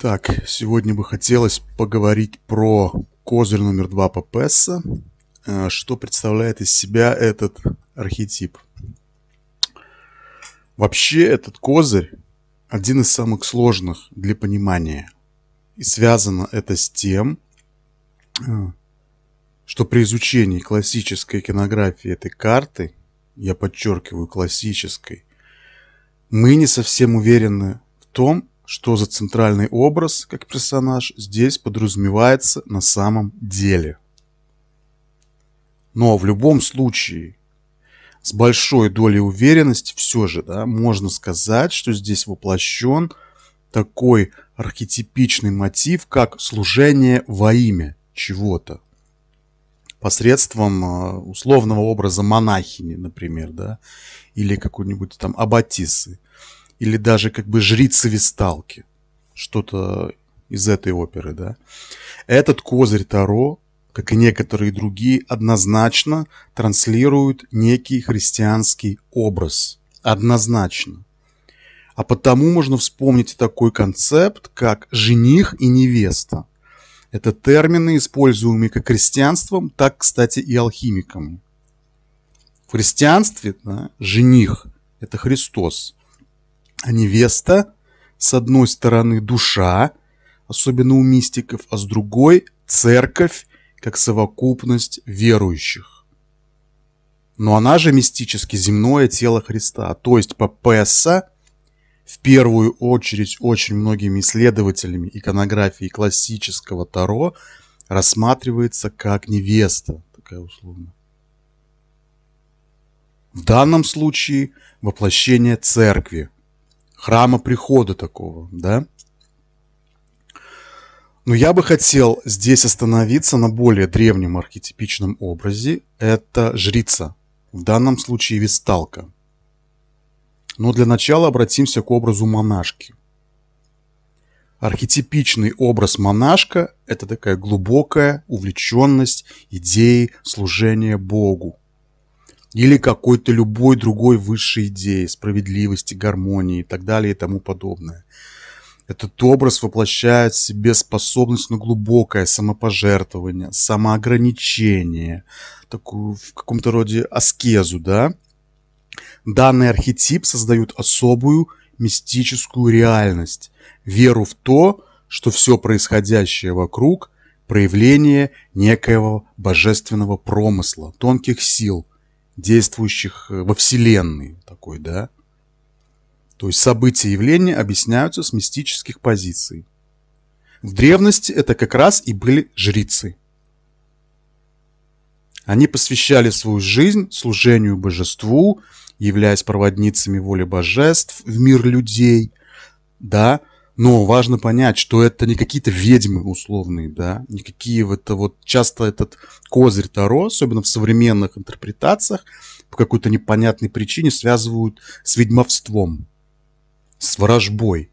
Так, сегодня бы хотелось поговорить про козырь номер два Пепеса, э, что представляет из себя этот архетип. Вообще этот козырь один из самых сложных для понимания. И связано это с тем, э, что при изучении классической кинографии этой карты, я подчеркиваю классической, мы не совсем уверены в том, что за центральный образ, как персонаж, здесь подразумевается на самом деле. Но в любом случае, с большой долей уверенности все же, да, можно сказать, что здесь воплощен такой архетипичный мотив, как служение во имя чего-то. Посредством а, условного образа монахини, например, да, или какой-нибудь там аббатисы или даже как бы жрицы-весталки. Что-то из этой оперы, да. Этот козырь Таро, как и некоторые другие, однозначно транслирует некий христианский образ. Однозначно. А потому можно вспомнить такой концепт, как жених и невеста. Это термины, используемые как христианством, так, кстати, и алхимиками. В христианстве да, жених – это Христос, а невеста, с одной стороны душа, особенно у мистиков, а с другой церковь, как совокупность верующих. Но она же мистически земное тело Христа, то есть по Песса, в первую очередь очень многими исследователями иконографии классического Таро, рассматривается как невеста, такая условно. В данном случае воплощение церкви – храма прихода такого, да. Но я бы хотел здесь остановиться на более древнем архетипичном образе. Это жрица, в данном случае весталка. Но для начала обратимся к образу монашки. Архетипичный образ монашка – это такая глубокая увлеченность идеей служения Богу или какой-то любой другой высшей идеи, справедливости, гармонии и так далее и тому подобное. Этот образ воплощает в себе способность на глубокое самопожертвование, самоограничение, такую в каком-то роде аскезу, да? Данный архетип создают особую мистическую реальность, веру в то, что все происходящее вокруг – проявление некоего божественного промысла, тонких сил, действующих э, во Вселенной такой, да. То есть события и явления объясняются с мистических позиций. В древности это как раз и были жрицы. Они посвящали свою жизнь служению божеству, являясь проводницами воли божеств в мир людей, да, но важно понять, что это не какие-то ведьмы условные, да, никакие вот это вот часто этот козырь Таро, особенно в современных интерпретациях, по какой-то непонятной причине связывают с ведьмовством, с ворожбой.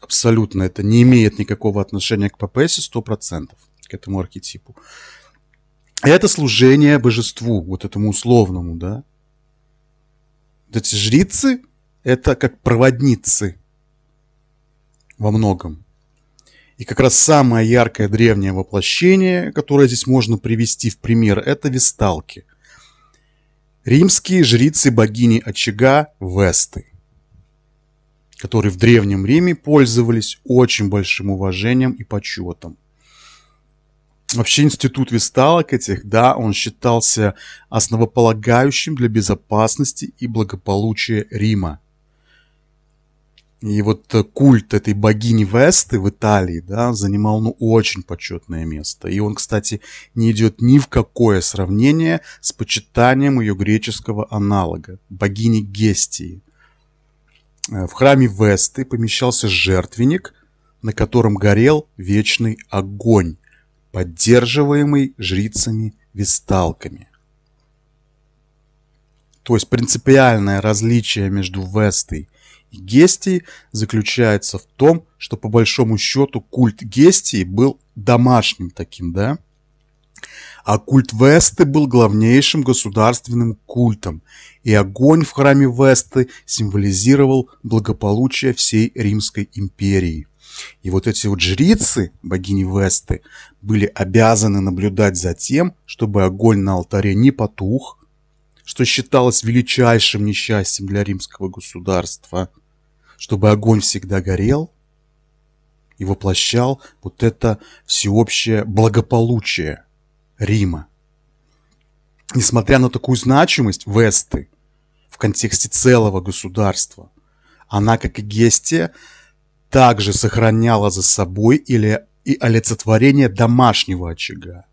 Абсолютно это не имеет никакого отношения к ППС 100%, к этому архетипу. Это служение божеству, вот этому условному, да. Вот эти жрицы, это как проводницы – во многом. И как раз самое яркое древнее воплощение, которое здесь можно привести в пример, это весталки. Римские жрицы богини очага Весты, которые в Древнем Риме пользовались очень большим уважением и почетом. Вообще институт весталок этих, да, он считался основополагающим для безопасности и благополучия Рима. И вот э, культ этой богини Весты в Италии, да, занимал, ну, очень почетное место. И он, кстати, не идет ни в какое сравнение с почитанием ее греческого аналога, богини Гестии. Э, в храме Весты помещался жертвенник, на котором горел вечный огонь, поддерживаемый жрицами-весталками. То есть принципиальное различие между Вестой Гестии заключается в том, что по большому счету культ Гестии был домашним таким, да? А культ Весты был главнейшим государственным культом, и огонь в храме Весты символизировал благополучие всей Римской империи. И вот эти вот жрицы, богини Весты, были обязаны наблюдать за тем, чтобы огонь на алтаре не потух, что считалось величайшим несчастьем для римского государства – чтобы огонь всегда горел и воплощал вот это всеобщее благополучие Рима. Несмотря на такую значимость Весты в контексте целого государства, она, как и Гестия, также сохраняла за собой или и олицетворение домашнего очага,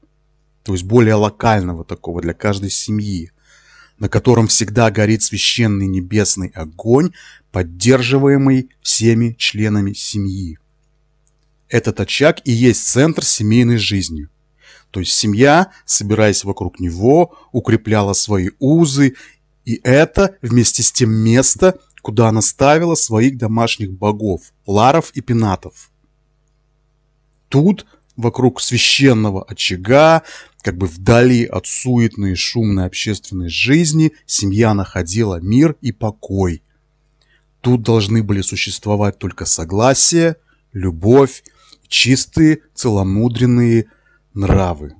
то есть более локального такого для каждой семьи на котором всегда горит священный небесный огонь, поддерживаемый всеми членами семьи. Этот очаг и есть центр семейной жизни. То есть семья, собираясь вокруг него, укрепляла свои узы, и это вместе с тем место, куда она ставила своих домашних богов, ларов и пенатов. Тут, вокруг священного очага, как бы вдали от суетной и шумной общественной жизни семья находила мир и покой. Тут должны были существовать только согласие, любовь, чистые, целомудренные нравы.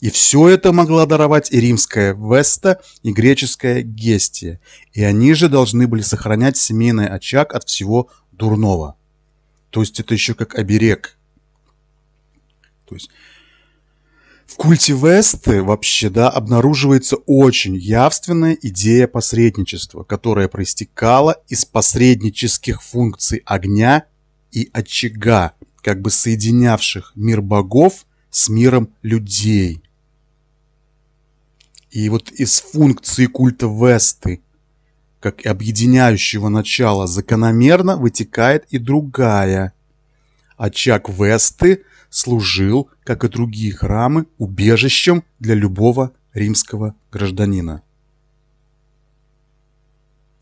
И все это могла даровать и римская Веста, и греческая Гестия, и они же должны были сохранять семейный очаг от всего дурного. То есть это еще как оберег. То есть в культе Весты вообще, да, обнаруживается очень явственная идея посредничества, которая проистекала из посреднических функций огня и очага, как бы соединявших мир богов с миром людей. И вот из функции культа Весты, как объединяющего начала, закономерно вытекает и другая. Очаг Весты – служил, как и другие храмы, убежищем для любого римского гражданина.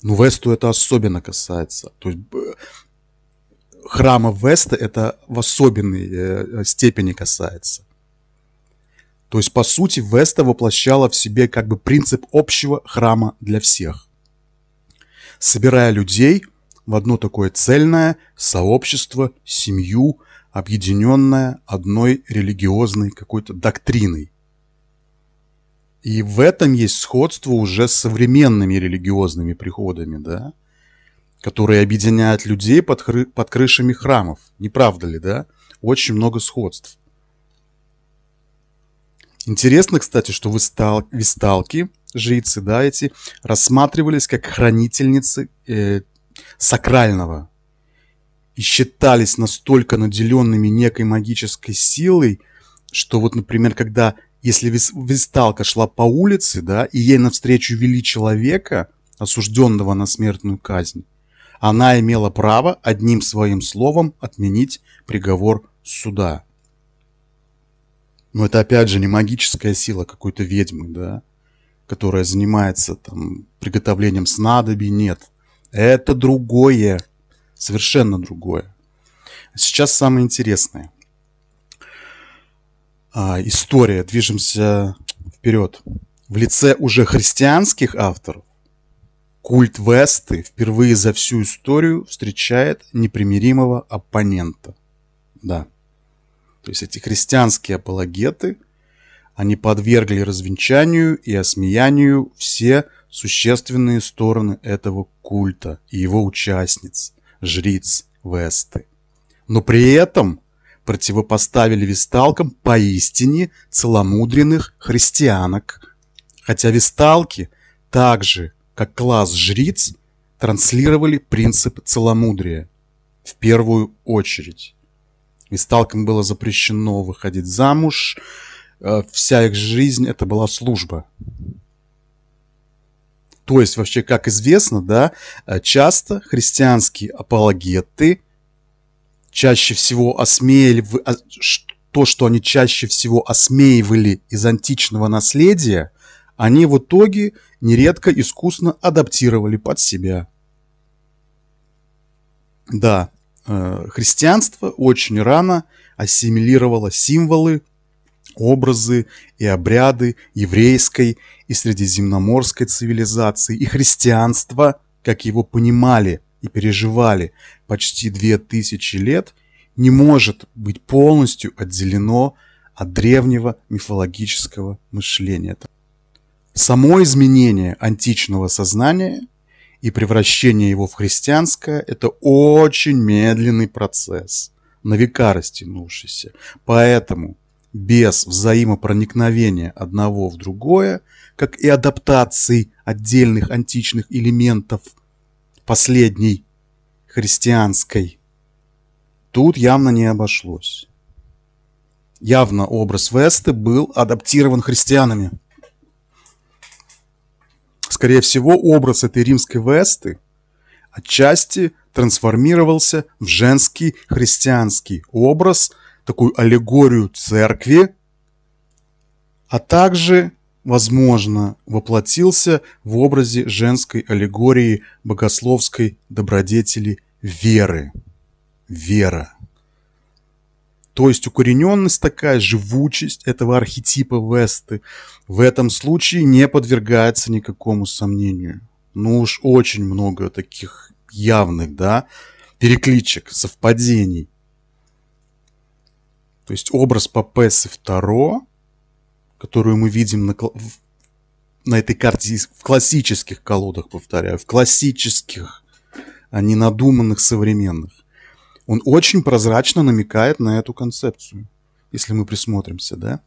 Ну, Весту это особенно касается. То есть храма Веста это в особенной э, э, степени касается. То есть, по сути, Веста воплощала в себе как бы принцип общего храма для всех. Собирая людей в одно такое цельное сообщество, семью – объединенная одной религиозной какой-то доктриной. И в этом есть сходство уже с современными религиозными приходами, да, которые объединяют людей под, хры- под крышами храмов. Не правда ли, да? Очень много сходств. Интересно, кстати, что вистал- висталки, жрицы, да, эти, рассматривались как хранительницы э, сакрального, и считались настолько наделенными некой магической силой, что вот, например, когда если висталка шла по улице, да, и ей навстречу вели человека, осужденного на смертную казнь, она имела право одним своим словом отменить приговор суда. Но это опять же не магическая сила какой-то ведьмы, да, которая занимается там приготовлением снадобий, нет. Это другое совершенно другое. Сейчас самое интересное. А, история. Движемся вперед. В лице уже христианских авторов культ Весты впервые за всю историю встречает непримиримого оппонента. Да. То есть эти христианские апологеты, они подвергли развенчанию и осмеянию все существенные стороны этого культа и его участниц жриц Весты. Но при этом противопоставили весталкам поистине целомудренных христианок. Хотя весталки, так же как класс жриц, транслировали принцип целомудрия в первую очередь. Весталкам было запрещено выходить замуж, э, вся их жизнь это была служба. То есть вообще, как известно, да, э, часто христианские апологеты чаще всего осмеивали, то, что они чаще всего осмеивали из античного наследия, они в итоге нередко искусно адаптировали под себя. Да, э, христианство очень рано ассимилировало символы, образы и обряды еврейской и средиземноморской цивилизации, и христианства, как его понимали и переживали почти две тысячи лет, не может быть полностью отделено от древнего мифологического мышления. Само изменение античного сознания и превращение его в христианское – это очень медленный процесс, на века растянувшийся. Поэтому без взаимопроникновения одного в другое, как и адаптации отдельных античных элементов последней христианской, тут явно не обошлось. Явно образ Весты был адаптирован христианами. Скорее всего, образ этой римской Весты отчасти трансформировался в женский христианский образ – такую аллегорию церкви, а также, возможно, воплотился в образе женской аллегории богословской добродетели веры. Вера. То есть укорененность такая, живучесть этого архетипа Весты в этом случае не подвергается никакому сомнению. Ну уж очень много таких явных, да, перекличек, совпадений – то есть образ Папессы II, которую мы видим на, на этой карте в классических колодах, повторяю, в классических, а не надуманных современных, он очень прозрачно намекает на эту концепцию, если мы присмотримся, да?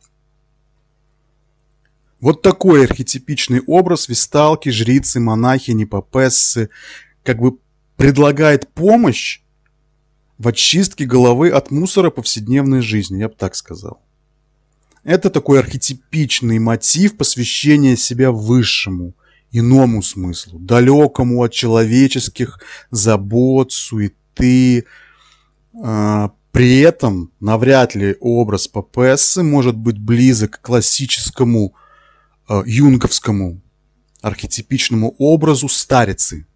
Вот такой архетипичный образ висталки, жрицы, монахини, папессы как бы предлагает помощь в очистке головы от мусора повседневной жизни, я бы так сказал. Это такой архетипичный мотив посвящения себя высшему, иному смыслу, далекому от человеческих забот, суеты. А, при этом навряд ли образ Папессы может быть близок к классическому а, юнговскому архетипичному образу старицы –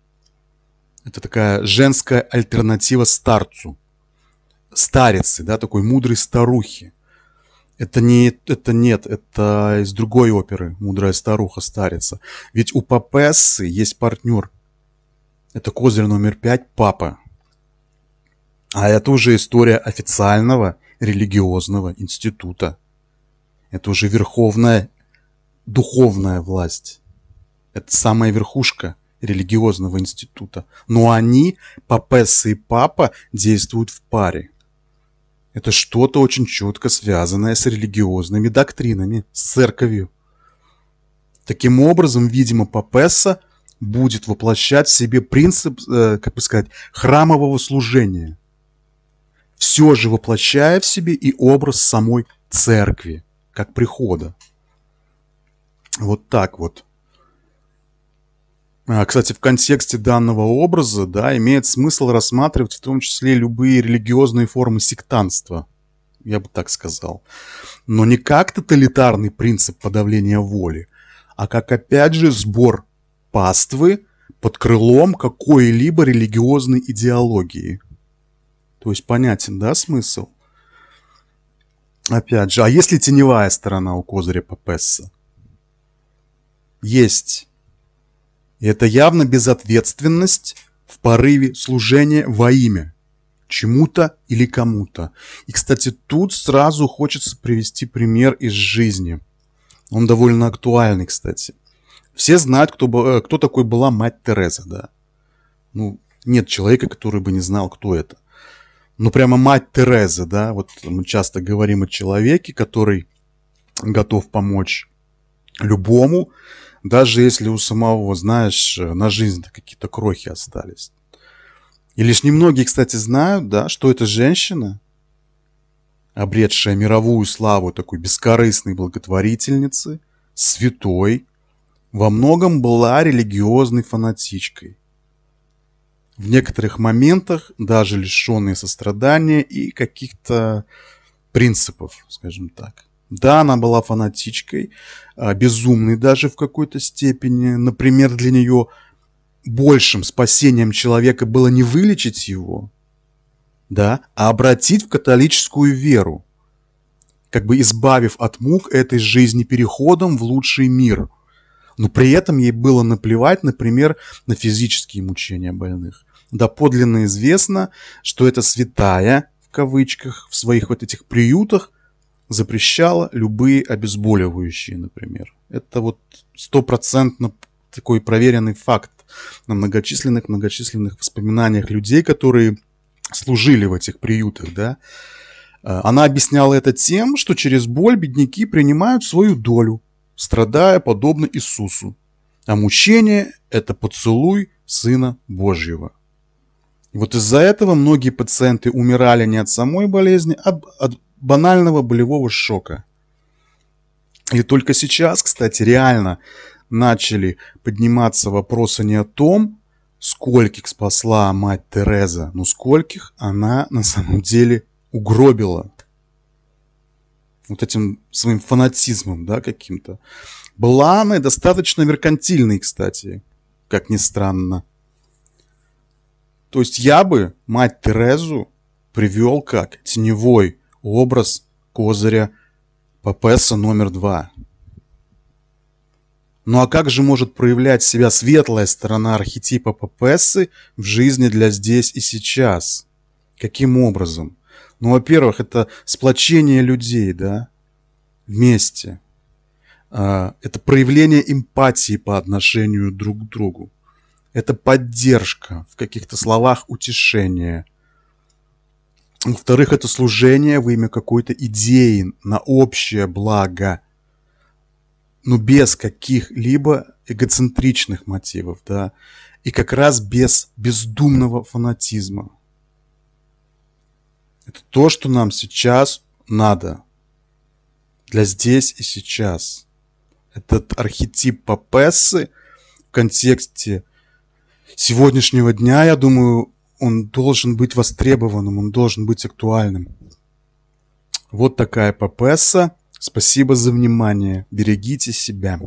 это такая женская альтернатива старцу. Старицы, да, такой мудрой старухи. Это не, это нет, это из другой оперы «Мудрая старуха, старица». Ведь у Папессы есть партнер. Это козырь номер пять – папа. А это уже история официального религиозного института. Это уже верховная духовная власть. Это самая верхушка – религиозного института. Но они, папесса и папа, действуют в паре. Это что-то очень четко связанное с религиозными доктринами, с церковью. Таким образом, видимо, папесса будет воплощать в себе принцип, э, как бы сказать, храмового служения, все же воплощая в себе и образ самой церкви, как прихода. Вот так вот. А, кстати, в контексте данного образа да, имеет смысл рассматривать в том числе любые религиозные формы сектанства, я бы так сказал. Но не как тоталитарный принцип подавления воли, а как, опять же, сбор паствы под крылом какой-либо религиозной идеологии. То есть понятен, да, смысл? Опять же, а если теневая сторона у козыря Папесса? Есть это явно безответственность в порыве служения во имя чему-то или кому-то. И, кстати, тут сразу хочется привести пример из жизни. Он довольно актуальный, кстати. Все знают, кто, э, кто такой была мать Тереза, да. Ну, нет человека, который бы не знал, кто это. Но ну, прямо мать Тереза, да. Вот мы часто говорим о человеке, который готов помочь любому, даже если у самого, знаешь, э, на жизнь какие-то крохи остались. И лишь немногие, кстати, знают, да, что эта женщина, обретшая мировую славу такой бескорыстной благотворительницы, святой, во многом была религиозной фанатичкой. В некоторых моментах даже лишенные сострадания и каких-то принципов, скажем так. Да, она была фанатичкой, а, безумной даже в какой-то степени. Например, для нее большим спасением человека было не вылечить его, да, а обратить в католическую веру, как бы избавив от мук этой жизни переходом в лучший мир. Но при этом ей было наплевать, например, на физические мучения больных. Да, подлинно известно, что эта святая, в кавычках, в своих вот этих приютах запрещала любые обезболивающие, например. Это вот стопроцентно такой проверенный факт на многочисленных-многочисленных воспоминаниях людей, которые служили в этих приютах, да. А, она объясняла это тем, что через боль бедняки принимают свою долю, страдая подобно Иисусу. А мучение – это поцелуй Сына Божьего. И вот из-за этого многие пациенты умирали не от самой болезни, а от банального болевого шока. И только сейчас, кстати, реально начали подниматься вопросы не о том, скольких спасла мать Тереза, но скольких она на самом деле угробила. Вот этим своим фанатизмом, да, каким-то. Была она достаточно меркантильной, кстати, как ни странно. То есть я бы мать Терезу привел как теневой образ козыря ППСа номер два. Ну а как же может проявлять себя светлая сторона архетипа ППСы в жизни для здесь и сейчас? Каким образом? Ну, во-первых, это сплочение людей, да, вместе. А, это проявление эмпатии по отношению друг к другу. Это поддержка, в каких-то словах утешение – во-вторых, это служение во имя какой-то идеи на общее благо, но ну, без каких-либо эгоцентричных мотивов, да, и как раз без бездумного фанатизма. Это то, что нам сейчас надо. Для здесь и сейчас. Этот архетип Папессы в контексте сегодняшнего дня, я думаю, он должен быть востребованным, он должен быть актуальным. Вот такая попесса. Спасибо за внимание. Берегите себя.